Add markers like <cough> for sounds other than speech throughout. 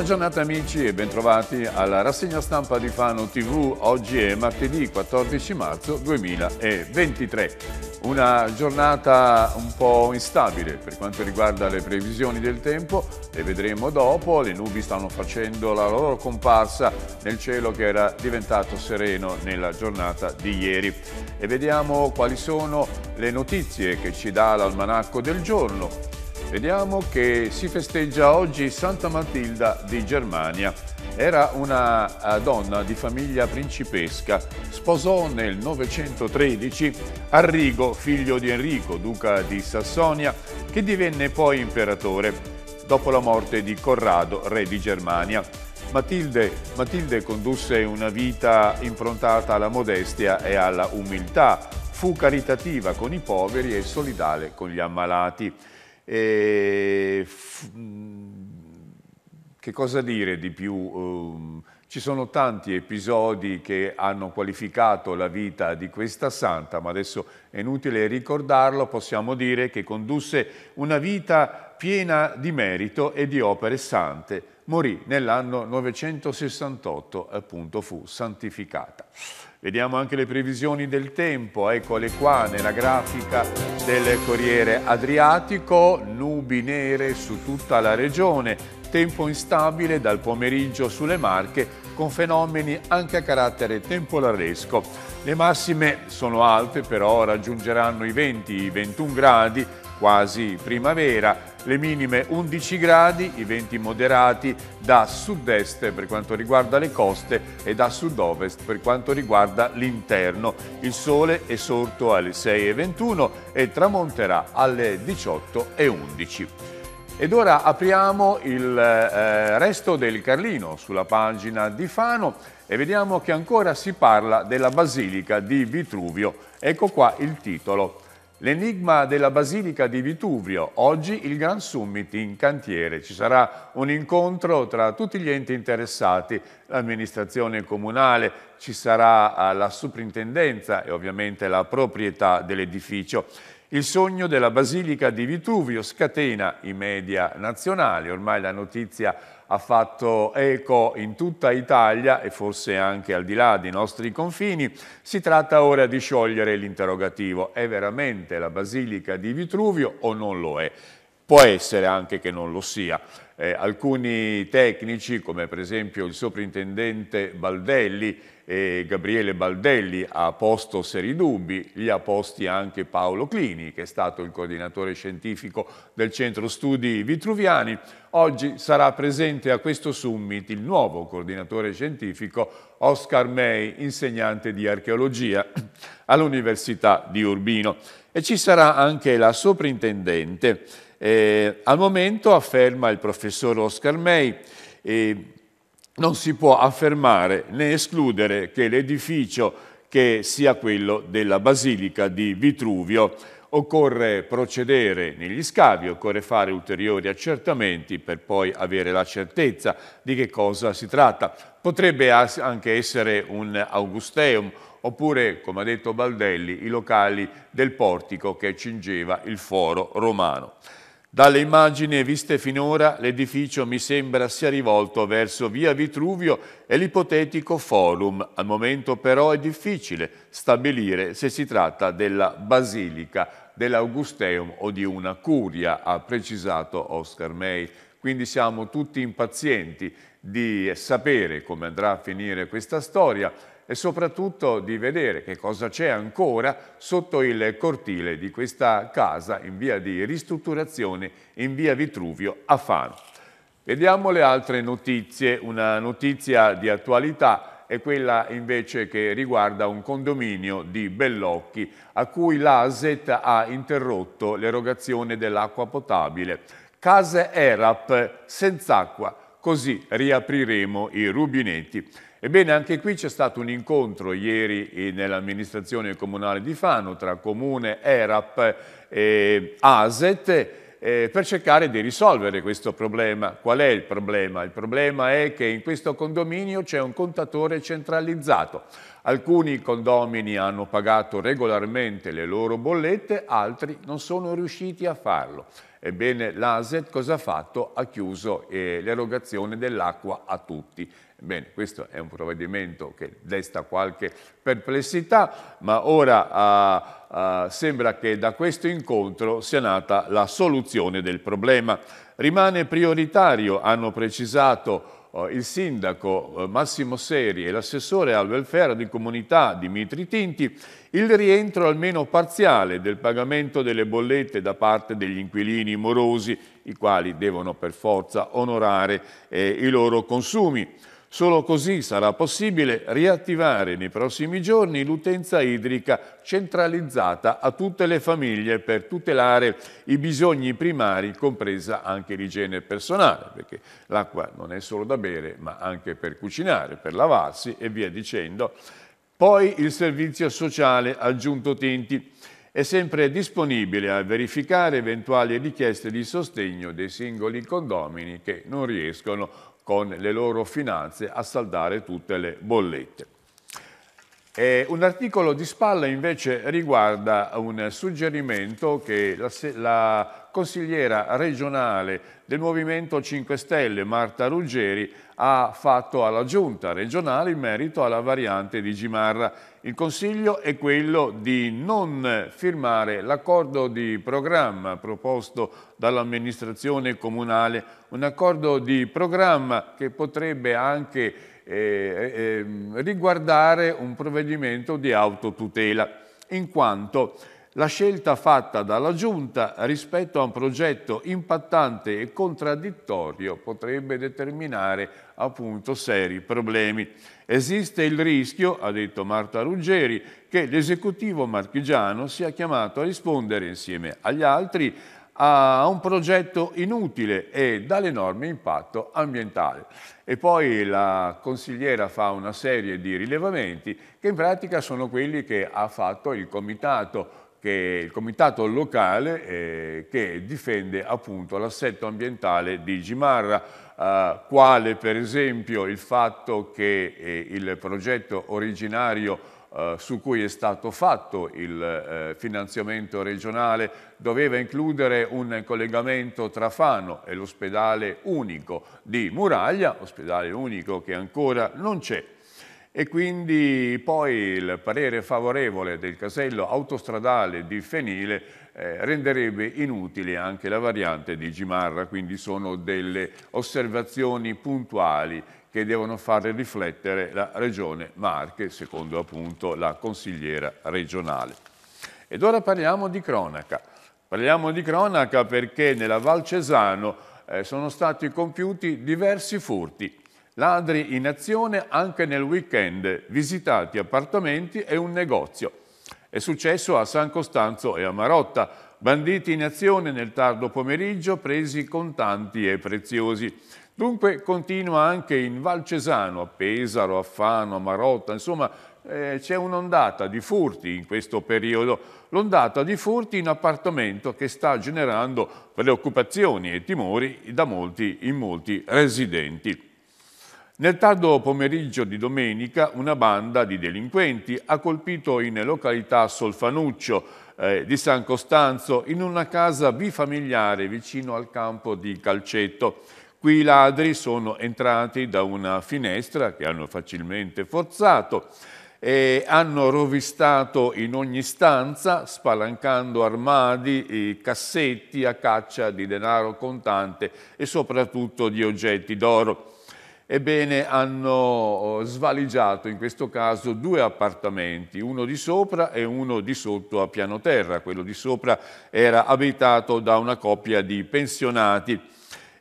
Buona giornata amici e bentrovati alla rassegna stampa di Fano TV. Oggi è martedì 14 marzo 2023. Una giornata un po' instabile per quanto riguarda le previsioni del tempo, le vedremo dopo, le nubi stanno facendo la loro comparsa nel cielo che era diventato sereno nella giornata di ieri. E vediamo quali sono le notizie che ci dà l'almanacco del giorno. Vediamo che si festeggia oggi Santa Matilda di Germania. Era una eh, donna di famiglia principesca, sposò nel 913 Arrigo, figlio di Enrico, duca di Sassonia, che divenne poi imperatore dopo la morte di Corrado, re di Germania. Matilde, Matilde condusse una vita improntata alla modestia e alla umiltà, fu caritativa con i poveri e solidale con gli ammalati. Mhmm, che cosa dire di più? Uhm, ci sono tanti episodi che hanno qualificato la vita di questa santa, ma adesso è inutile ricordarlo, possiamo dire che condusse una vita piena di merito e di opere sante. Morì nell'anno 968, appunto fu santificata. Vediamo anche le previsioni del tempo, eccole qua nella grafica del Corriere Adriatico, nubi nere su tutta la regione, Tempo instabile dal pomeriggio sulle Marche con fenomeni anche a carattere temporalesco. Le massime sono alte però raggiungeranno i 20-21 gradi quasi primavera, le minime 11 gradi, i venti moderati da sud-est per quanto riguarda le coste e da sud-ovest per quanto riguarda l'interno. Il sole è sorto alle 6.21 e tramonterà alle 18.11. Ed ora apriamo il eh, resto del Carlino sulla pagina di Fano e vediamo che ancora si parla della Basilica di Vitruvio. Ecco qua il titolo. L'enigma della Basilica di Vitruvio, oggi il Gran Summit in cantiere. Ci sarà un incontro tra tutti gli enti interessati, l'amministrazione comunale, ci sarà eh, la suprintendenza e ovviamente la proprietà dell'edificio. Il sogno della Basilica di Vituvio scatena i media nazionali, ormai la notizia ha fatto eco in tutta Italia e forse anche al di là dei nostri confini. Si tratta ora di sciogliere l'interrogativo, è veramente la Basilica di Vitruvio o non lo è? può essere anche che non lo sia. Eh, alcuni tecnici, come per esempio il soprintendente Baldelli, e eh, Gabriele Baldelli ha posto seri dubbi, li ha posti anche Paolo Clini, che è stato il coordinatore scientifico del Centro Studi Vitruviani. Oggi sarà presente a questo summit il nuovo coordinatore scientifico Oscar May, insegnante di archeologia all'Università di Urbino. E ci sarà anche la soprintendente eh, al momento, afferma il professor Oscar May, eh, non si può affermare né escludere che l'edificio che sia quello della Basilica di Vitruvio occorre procedere negli scavi, occorre fare ulteriori accertamenti per poi avere la certezza di che cosa si tratta. Potrebbe anche essere un augusteum, oppure, come ha detto Baldelli, i locali del portico che cingeva il foro romano. Dalle immagini viste finora l'edificio mi sembra sia rivolto verso via Vitruvio e l'ipotetico forum. Al momento però è difficile stabilire se si tratta della basilica, dell'augusteum o di una curia, ha precisato Oscar May. Quindi siamo tutti impazienti di sapere come andrà a finire questa storia e soprattutto di vedere che cosa c'è ancora sotto il cortile di questa casa in via di ristrutturazione in via Vitruvio a Fano. Vediamo le altre notizie, una notizia di attualità è quella invece che riguarda un condominio di Bellocchi a cui l'ASET ha interrotto l'erogazione dell'acqua potabile. Case ERAP senza acqua, così riapriremo i rubinetti. Ebbene, anche qui c'è stato un incontro ieri nell'amministrazione comunale di Fano tra Comune, ERAP e ASET eh, per cercare di risolvere questo problema. Qual è il problema? Il problema è che in questo condominio c'è un contatore centralizzato. Alcuni condomini hanno pagato regolarmente le loro bollette, altri non sono riusciti a farlo. Ebbene, l'ASET cosa ha fatto? Ha chiuso eh, l'erogazione dell'acqua a tutti Bene, questo è un provvedimento che desta qualche perplessità, ma ora ah, ah, sembra che da questo incontro sia nata la soluzione del problema. Rimane prioritario, hanno precisato oh, il sindaco oh, Massimo Seri e l'assessore al welfare di comunità Dimitri Tinti il rientro almeno parziale del pagamento delle bollette da parte degli inquilini morosi, i quali devono per forza onorare eh, i loro consumi. Solo così sarà possibile riattivare nei prossimi giorni l'utenza idrica centralizzata a tutte le famiglie per tutelare i bisogni primari, compresa anche l'igiene personale, perché l'acqua non è solo da bere, ma anche per cucinare, per lavarsi e via dicendo. Poi il servizio sociale aggiunto Tinti è sempre disponibile a verificare eventuali richieste di sostegno dei singoli condomini che non riescono a con le loro finanze a saldare tutte le bollette. E un articolo di spalla invece riguarda un suggerimento che la, la consigliera regionale del Movimento 5 Stelle, Marta Ruggeri, ha fatto alla giunta regionale in merito alla variante di Gimarra. Il consiglio è quello di non firmare l'accordo di programma proposto dall'amministrazione comunale, un accordo di programma che potrebbe anche eh, eh, riguardare un provvedimento di autotutela, in quanto la scelta fatta dalla Giunta rispetto a un progetto impattante e contraddittorio potrebbe determinare appunto seri problemi. Esiste il rischio, ha detto Marta Ruggeri, che l'esecutivo marchigiano sia chiamato a rispondere insieme agli altri a un progetto inutile e dall'enorme impatto ambientale. E poi la consigliera fa una serie di rilevamenti che in pratica sono quelli che ha fatto il comitato che il comitato locale eh, che difende appunto l'assetto ambientale di Gimarra, eh, quale per esempio il fatto che eh, il progetto originario eh, su cui è stato fatto il eh, finanziamento regionale doveva includere un collegamento tra Fano e l'ospedale unico di Muraglia, ospedale unico che ancora non c'è e quindi poi il parere favorevole del casello autostradale di Fenile eh, renderebbe inutile anche la variante di Gimarra, quindi sono delle osservazioni puntuali che devono fare riflettere la Regione Marche, secondo appunto la consigliera regionale. Ed ora parliamo di cronaca. Parliamo di cronaca perché nella Val Cesano eh, sono stati compiuti diversi furti. Ladri in azione anche nel weekend, visitati appartamenti e un negozio. È successo a San Costanzo e a Marotta. Banditi in azione nel tardo pomeriggio, presi contanti e preziosi. Dunque continua anche in Valcesano, a Pesaro, a Fano, a Marotta, insomma eh, c'è un'ondata di furti in questo periodo, l'ondata di furti in appartamento che sta generando preoccupazioni e timori da molti in molti residenti. Nel tardo pomeriggio di domenica una banda di delinquenti ha colpito in località Solfanuccio eh, di San Costanzo in una casa bifamiliare vicino al campo di calcetto. Qui i ladri sono entrati da una finestra che hanno facilmente forzato e hanno rovistato in ogni stanza spalancando armadi, e cassetti a caccia di denaro contante e soprattutto di oggetti d'oro ebbene hanno oh, svaligiato in questo caso due appartamenti, uno di sopra e uno di sotto a piano terra. Quello di sopra era abitato da una coppia di pensionati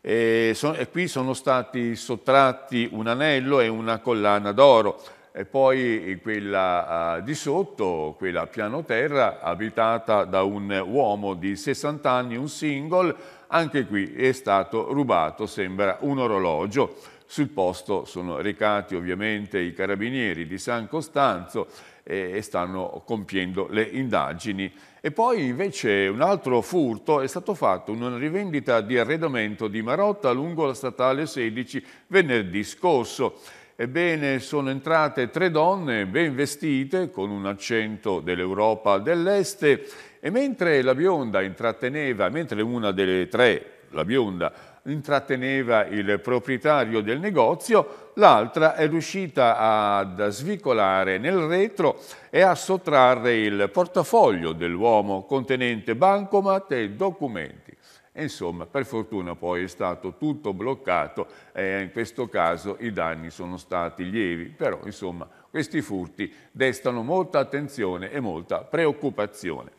e, son, e qui sono stati sottratti un anello e una collana d'oro e poi quella uh, di sotto, quella a piano terra, abitata da un uomo di 60 anni, un single, anche qui è stato rubato, sembra, un orologio. Sul posto sono recati ovviamente i carabinieri di San Costanzo e, stanno compiendo le indagini. E poi invece un altro furto è stato fatto in una rivendita di arredamento di Marotta lungo la statale 16 venerdì scorso. Ebbene, sono entrate tre donne ben vestite, con un accento dell'Europa dell'Est, e mentre la bionda intratteneva, mentre una delle tre, la bionda, intratteneva il proprietario del negozio, l'altra è riuscita ad svicolare nel retro e a sottrarre il portafoglio dell'uomo contenente bancomat e documenti. Insomma, per fortuna poi è stato tutto bloccato e in questo caso i danni sono stati lievi, però insomma questi furti destano molta attenzione e molta preoccupazione.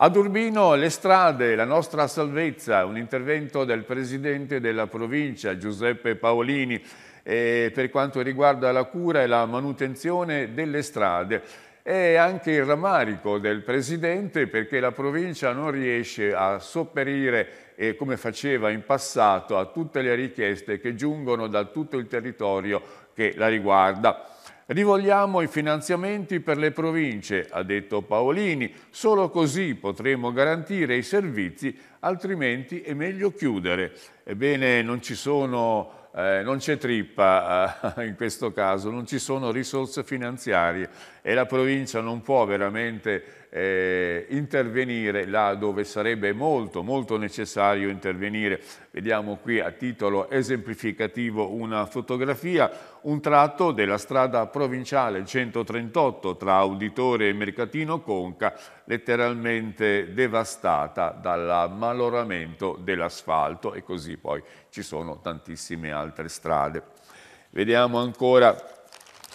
Ad Urbino le strade, la nostra salvezza, un intervento del Presidente della provincia Giuseppe Paolini eh, per quanto riguarda la cura e la manutenzione delle strade e anche il rammarico del Presidente perché la provincia non riesce a sopperire eh, come faceva in passato a tutte le richieste che giungono da tutto il territorio che la riguarda. Rivogliamo i finanziamenti per le province, ha detto Paolini, solo così potremo garantire i servizi, altrimenti è meglio chiudere. Ebbene, non ci sono eh, non c'è trippa eh, <laughs> in questo caso, non ci sono risorse finanziarie e la provincia non può veramente eh, intervenire là dove sarebbe molto, molto necessario intervenire. Vediamo qui a titolo esemplificativo una fotografia, un tratto della strada provinciale 138 tra Auditore e Mercatino Conca, letteralmente devastata dall'ammaloramento dell'asfalto e così poi ci sono tantissime altre strade. Vediamo ancora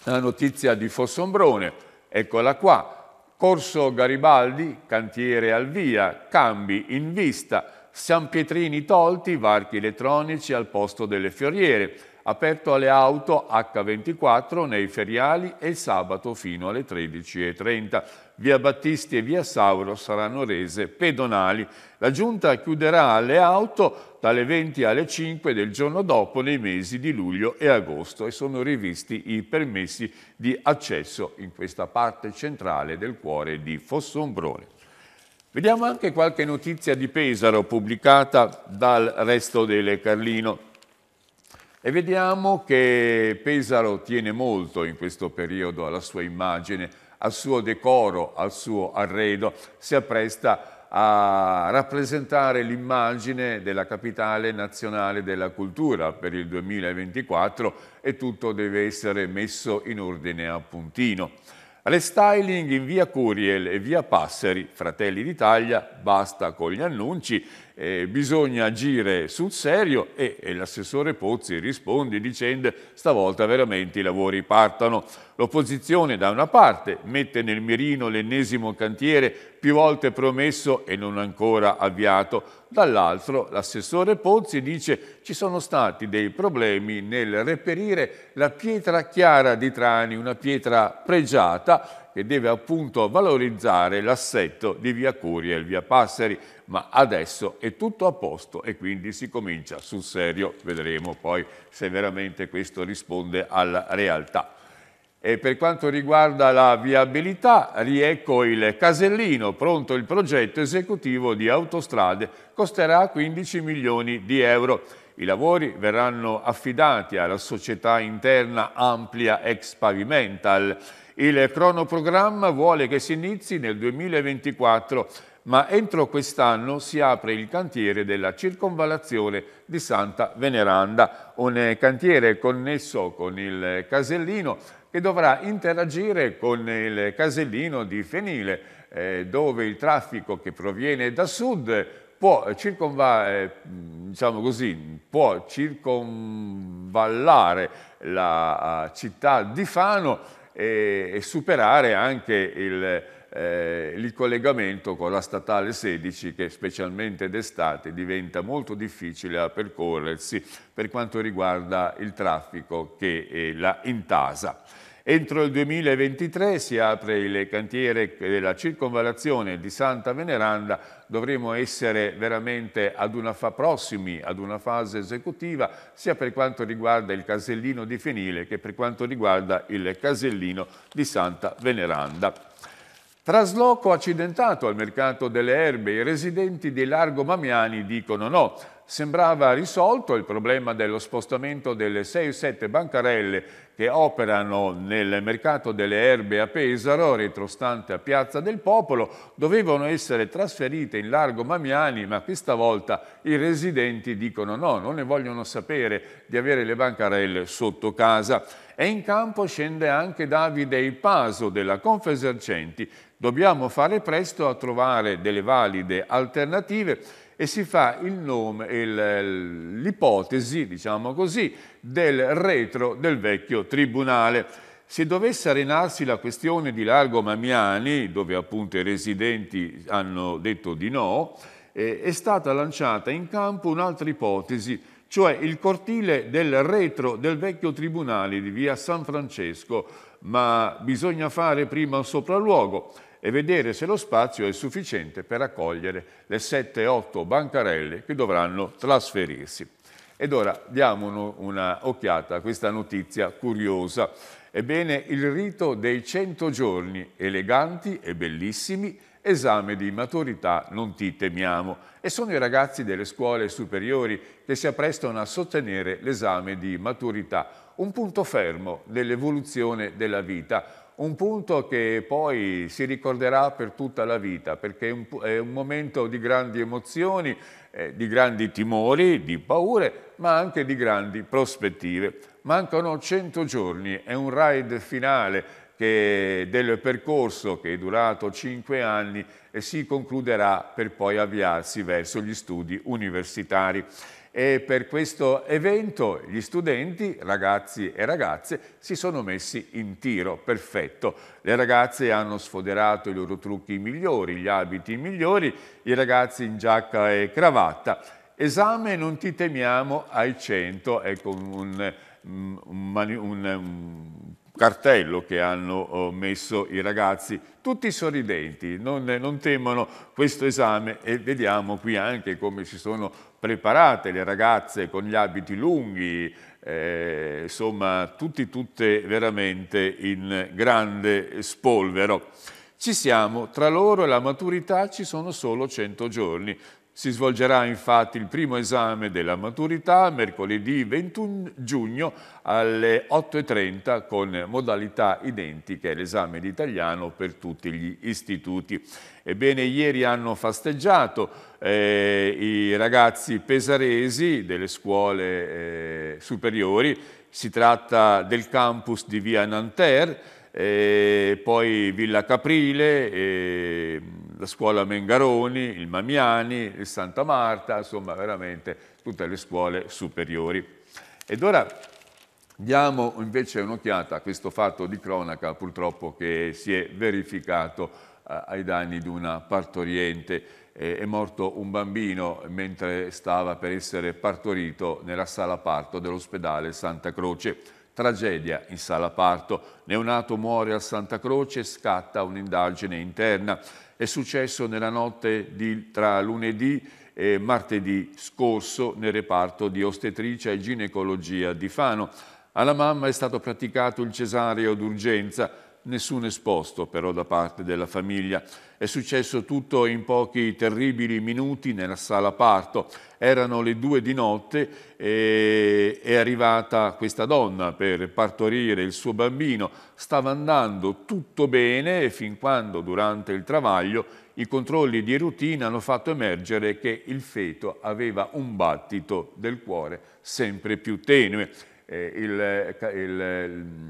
la notizia di Fossombrone, eccola qua, Corso Garibaldi, cantiere al via, cambi in vista, San Pietrini tolti, varchi elettronici al posto delle fioriere, aperto alle auto H24 nei feriali e sabato fino alle 13.30 via Battisti e via Sauro saranno rese pedonali. La giunta chiuderà le auto dalle 20 alle 5 del giorno dopo nei mesi di luglio e agosto e sono rivisti i permessi di accesso in questa parte centrale del cuore di Fossombrone. Vediamo anche qualche notizia di Pesaro pubblicata dal resto delle Carlino. E vediamo che Pesaro tiene molto in questo periodo alla sua immagine, al suo decoro, al suo arredo, si appresta a rappresentare l'immagine della capitale nazionale della cultura per il 2024 e tutto deve essere messo in ordine a puntino. Restyling in via Curiel e via Passeri, Fratelli d'Italia, basta con gli annunci eh, bisogna agire sul serio e, e l'assessore Pozzi risponde dicendo stavolta veramente i lavori partono. L'opposizione da una parte mette nel mirino l'ennesimo cantiere più volte promesso e non ancora avviato, dall'altro l'assessore Pozzi dice ci sono stati dei problemi nel reperire la pietra chiara di Trani, una pietra pregiata che deve appunto valorizzare l'assetto di via Curia e via Passeri, ma adesso è tutto a posto e quindi si comincia sul serio, vedremo poi se veramente questo risponde alla realtà. E per quanto riguarda la viabilità, riecco il casellino, pronto il progetto esecutivo di autostrade, costerà 15 milioni di euro. I lavori verranno affidati alla società interna Amplia Ex Pavimental. Il cronoprogramma vuole che si inizi nel 2024, ma entro quest'anno si apre il cantiere della circonvallazione di Santa Veneranda, un cantiere connesso con il Casellino che dovrà interagire con il Casellino di Fenile, eh, dove il traffico che proviene da sud può, mm, diciamo così, può circonvallare la eh, città di Fano e, e superare anche il, eh, il collegamento con la statale 16 che specialmente d'estate diventa molto difficile da percorrersi per quanto riguarda il traffico che eh, la intasa. Entro il 2023 si apre il cantiere della circonvalazione di Santa Veneranda, dovremo essere veramente ad una fa prossimi, ad una fase esecutiva, sia per quanto riguarda il casellino di Fenile che per quanto riguarda il casellino di Santa Veneranda. Trasloco accidentato al mercato delle erbe, i residenti di Largo Mamiani dicono no. Sembrava risolto il problema dello spostamento delle 6 7 bancarelle che operano nel mercato delle erbe a Pesaro, retrostante a Piazza del Popolo, dovevano essere trasferite in largo Mamiani, ma questa volta i residenti dicono no, non ne vogliono sapere di avere le bancarelle sotto casa. E in campo scende anche Davide Ipaso della Confesercenti. Dobbiamo fare presto a trovare delle valide alternative e si fa il nome, l'ipotesi, diciamo così, del retro del vecchio tribunale. Se dovesse arenarsi la questione di Largo Mamiani, dove appunto i residenti hanno detto di no, eh, è stata lanciata in campo un'altra ipotesi, cioè il cortile del retro del vecchio tribunale di via San Francesco, ma bisogna fare prima un sopralluogo e vedere se lo spazio è sufficiente per accogliere le 7-8 bancarelle che dovranno trasferirsi. Ed ora diamo un'occhiata a questa notizia curiosa. Ebbene, il rito dei 100 giorni, eleganti e bellissimi, esame di maturità non ti temiamo. E sono i ragazzi delle scuole superiori che si apprestano a sostenere l'esame di maturità, un punto fermo dell'evoluzione della vita, un punto che poi si ricorderà per tutta la vita, perché è un, è un momento di grandi emozioni, eh, di grandi timori, di paure, ma anche di grandi prospettive. Mancano 100 giorni, è un ride finale che, del percorso che è durato 5 anni e si concluderà per poi avviarsi verso gli studi universitari e per questo evento gli studenti, ragazzi e ragazze, si sono messi in tiro, perfetto. Le ragazze hanno sfoderato i loro trucchi migliori, gli abiti migliori, i ragazzi in giacca e cravatta. Esame non ti temiamo ai 100, ecco un, un, un, un cartello che hanno oh, messo i ragazzi, tutti sorridenti, non, non temono questo esame e vediamo qui anche come si sono preparate le ragazze con gli abiti lunghi, eh, insomma tutti tutte veramente in grande spolvero. Ci siamo, tra loro e la maturità ci sono solo 100 giorni, si svolgerà infatti il primo esame della maturità mercoledì 21 giugno alle 8.30 con modalità identiche all'esame di italiano per tutti gli istituti. Ebbene, ieri hanno festeggiato eh, i ragazzi pesaresi delle scuole eh, superiori, si tratta del campus di via Nanterre, e poi Villa Caprile, la scuola Mengaroni, il Mamiani, il Santa Marta, insomma veramente tutte le scuole superiori. Ed ora diamo invece un'occhiata a questo fatto di cronaca purtroppo che si è verificato eh, ai danni di una partoriente. Eh, è morto un bambino mentre stava per essere partorito nella sala parto dell'ospedale Santa Croce. Tragedia in sala parto. Neonato muore a Santa Croce, scatta un'indagine interna. È successo nella notte di, tra lunedì e martedì scorso nel reparto di ostetricia e ginecologia di Fano. Alla mamma è stato praticato il cesareo d'urgenza nessun esposto però da parte della famiglia. È successo tutto in pochi terribili minuti nella sala parto. Erano le due di notte e è arrivata questa donna per partorire il suo bambino. Stava andando tutto bene fin quando durante il travaglio i controlli di routine hanno fatto emergere che il feto aveva un battito del cuore sempre più tenue. Eh, il, eh, il mm,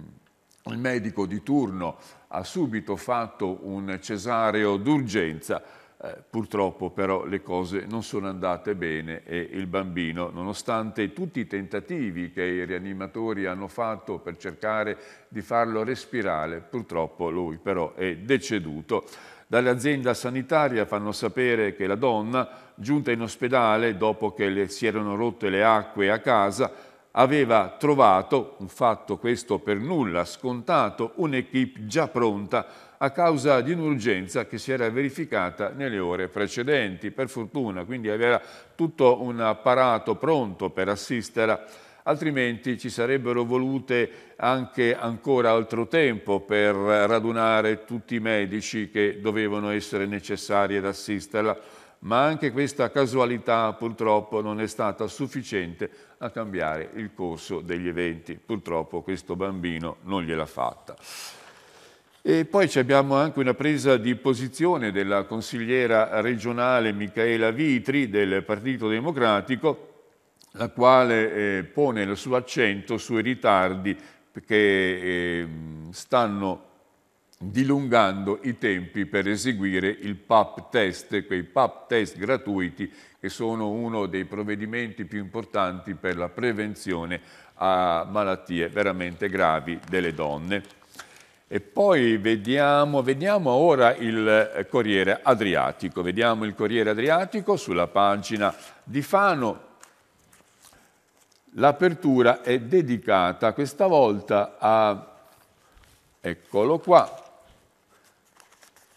il medico di turno ha subito fatto un cesareo d'urgenza, eh, purtroppo però le cose non sono andate bene e il bambino, nonostante tutti i tentativi che i rianimatori hanno fatto per cercare di farlo respirare, purtroppo lui però è deceduto. Dall'azienda sanitaria fanno sapere che la donna, giunta in ospedale dopo che le si erano rotte le acque a casa, aveva trovato, un fatto questo per nulla scontato, un'equipe già pronta a causa di un'urgenza che si era verificata nelle ore precedenti, per fortuna, quindi aveva tutto un apparato pronto per assisterla, altrimenti ci sarebbero volute anche ancora altro tempo per radunare tutti i medici che dovevano essere necessari ad assisterla ma anche questa casualità purtroppo non è stata sufficiente a cambiare il corso degli eventi. Purtroppo questo bambino non gliel'ha fatta. E poi abbiamo anche una presa di posizione della consigliera regionale Michaela Vitri del Partito Democratico, la quale eh, pone il suo accento sui ritardi che eh, stanno dilungando i tempi per eseguire il PAP test, quei PAP test gratuiti che sono uno dei provvedimenti più importanti per la prevenzione a malattie veramente gravi delle donne. E poi vediamo, vediamo ora il eh, Corriere Adriatico, vediamo il Corriere Adriatico sulla pagina di Fano, l'apertura è dedicata questa volta a, eccolo qua,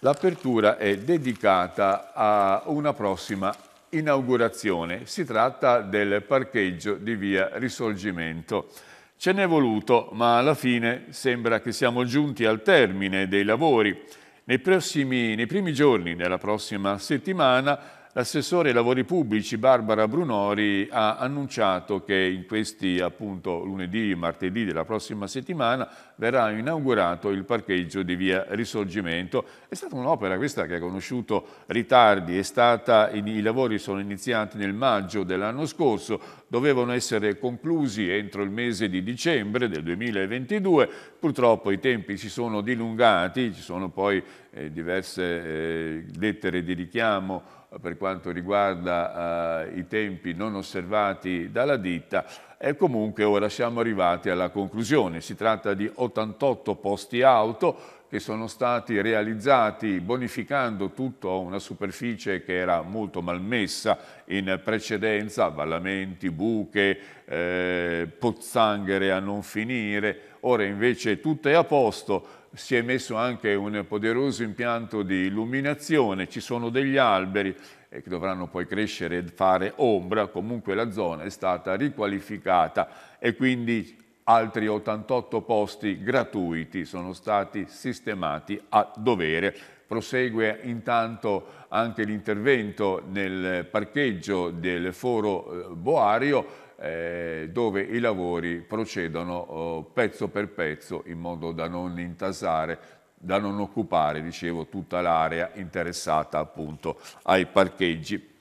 L'apertura è dedicata a una prossima inaugurazione. Si tratta del parcheggio di via Risorgimento. Ce n'è voluto, ma alla fine sembra che siamo giunti al termine dei lavori. Nei, prossimi, nei primi giorni della prossima settimana L'assessore ai lavori pubblici Barbara Brunori ha annunciato che in questi appunto lunedì e martedì della prossima settimana verrà inaugurato il parcheggio di via Risorgimento. È stata un'opera questa che ha conosciuto ritardi, stata, i lavori sono iniziati nel maggio dell'anno scorso, dovevano essere conclusi entro il mese di dicembre del 2022, purtroppo i tempi si sono dilungati, ci sono poi eh, diverse eh, lettere di richiamo eh, per quanto riguarda eh, i tempi non osservati dalla ditta e comunque ora siamo arrivati alla conclusione. Si tratta di 88 posti auto che sono stati realizzati bonificando tutta una superficie che era molto malmessa in precedenza, vallamenti, buche, eh, pozzanghere a non finire, ora invece tutto è a posto, si è messo anche un poderoso impianto di illuminazione, ci sono degli alberi eh, che dovranno poi crescere e fare ombra, comunque la zona è stata riqualificata e quindi altri 88 posti gratuiti sono stati sistemati a dovere. Prosegue intanto anche l'intervento nel parcheggio del foro eh, Boario eh, dove i lavori procedono oh, pezzo per pezzo in modo da non intasare, da non occupare, dicevo, tutta l'area interessata appunto ai parcheggi.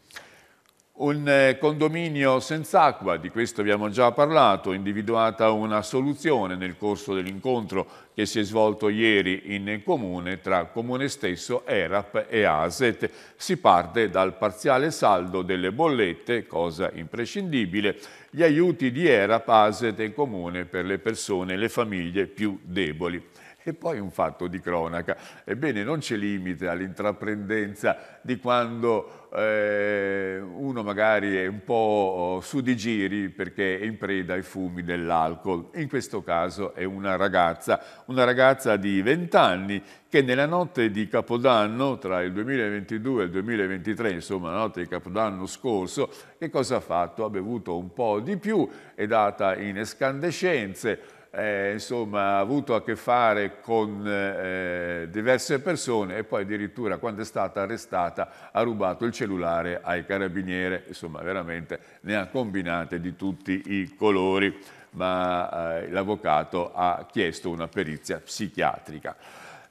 Un eh, condominio senza acqua, di questo abbiamo già parlato, individuata una soluzione nel corso dell'incontro che si è svolto ieri in comune tra comune stesso, ERAP e ASET. Si parte dal parziale saldo delle bollette, cosa imprescindibile, gli aiuti di ERAP, ASET e comune per le persone e le famiglie più deboli. E poi un fatto di cronaca. Ebbene, non c'è limite all'intraprendenza di quando eh, uno magari è un po' oh, su di giri perché è in preda ai fumi dell'alcol. In questo caso è una ragazza, una ragazza di 20 anni che nella notte di Capodanno, tra il 2022 e il 2023, insomma la notte di Capodanno scorso, che cosa ha fatto? Ha bevuto un po' di più, è data in escandescenze, eh, insomma, ha avuto a che fare con eh, diverse persone e poi addirittura quando è stata arrestata ha rubato il cellulare ai carabinieri, insomma veramente ne ha combinate di tutti i colori, ma eh, l'avvocato ha chiesto una perizia psichiatrica.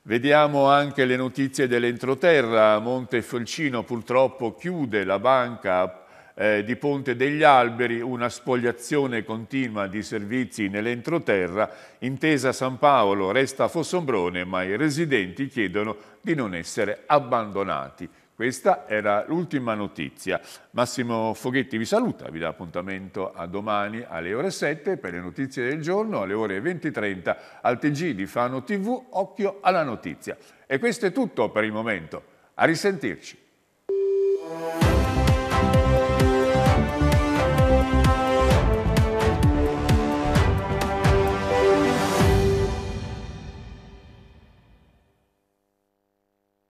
Vediamo anche le notizie dell'entroterra, Monte Montefolcino purtroppo chiude la banca eh, di Ponte degli Alberi una spogliazione continua di servizi nell'entroterra, intesa San Paolo resta Fossombrone ma i residenti chiedono di non essere abbandonati. Questa era l'ultima notizia. Massimo Foghetti vi saluta, vi dà appuntamento a domani alle ore 7 per le notizie del giorno, alle ore 20.30 al TG di Fano TV, occhio alla notizia. E questo è tutto per il momento, a risentirci.